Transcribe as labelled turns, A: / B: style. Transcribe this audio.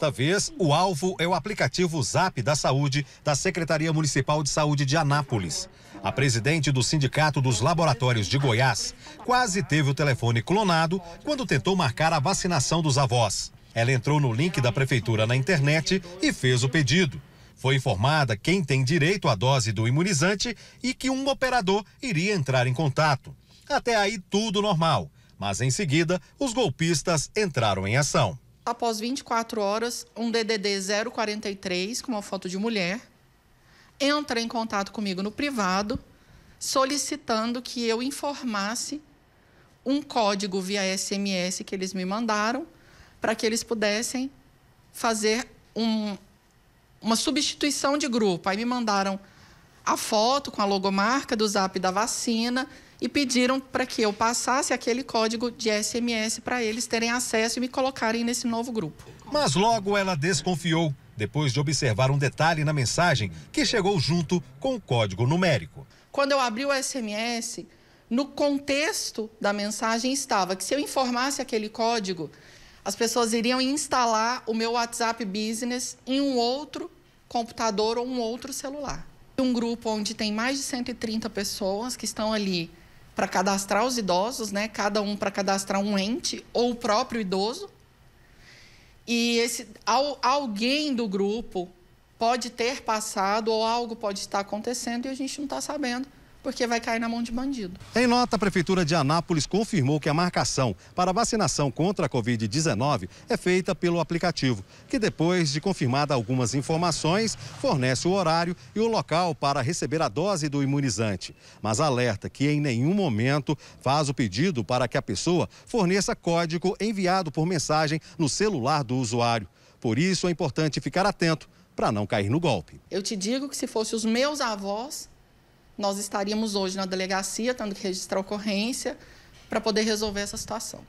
A: Desta vez, o alvo é o aplicativo Zap da Saúde da Secretaria Municipal de Saúde de Anápolis. A presidente do Sindicato dos Laboratórios de Goiás quase teve o telefone clonado quando tentou marcar a vacinação dos avós. Ela entrou no link da prefeitura na internet e fez o pedido. Foi informada quem tem direito à dose do imunizante e que um operador iria entrar em contato. Até aí, tudo normal. Mas em seguida, os golpistas entraram em ação
B: após 24 horas, um DDD 043 com uma foto de mulher entra em contato comigo no privado, solicitando que eu informasse um código via SMS que eles me mandaram para que eles pudessem fazer um, uma substituição de grupo. Aí me mandaram a foto com a logomarca do Zap da vacina e pediram para que eu passasse aquele código de SMS para eles terem acesso e me colocarem nesse novo grupo. Mas logo
A: ela desconfiou, depois de observar um detalhe na mensagem que chegou junto com o código numérico.
B: Quando eu abri o SMS, no contexto da mensagem estava que se eu informasse aquele código, as pessoas iriam instalar o meu WhatsApp Business em um outro computador ou um outro celular. Um grupo onde tem mais de 130 pessoas que estão ali para cadastrar os idosos, né? Cada um para cadastrar um ente ou o próprio idoso. E esse al, alguém do grupo pode ter passado ou algo pode estar acontecendo e a gente não está sabendo porque vai cair na mão de bandido.
A: Em nota, a Prefeitura de Anápolis confirmou que a marcação para vacinação contra a Covid-19 é feita pelo aplicativo, que depois de confirmada algumas informações, fornece o horário e o local para receber a dose do imunizante. Mas alerta que em nenhum momento faz o pedido para que a pessoa forneça código enviado por mensagem no celular do usuário. Por isso é importante ficar atento para não cair no golpe.
B: Eu te digo que se fosse os meus avós, nós estaríamos hoje na delegacia, tendo que registrar a ocorrência, para poder resolver essa situação.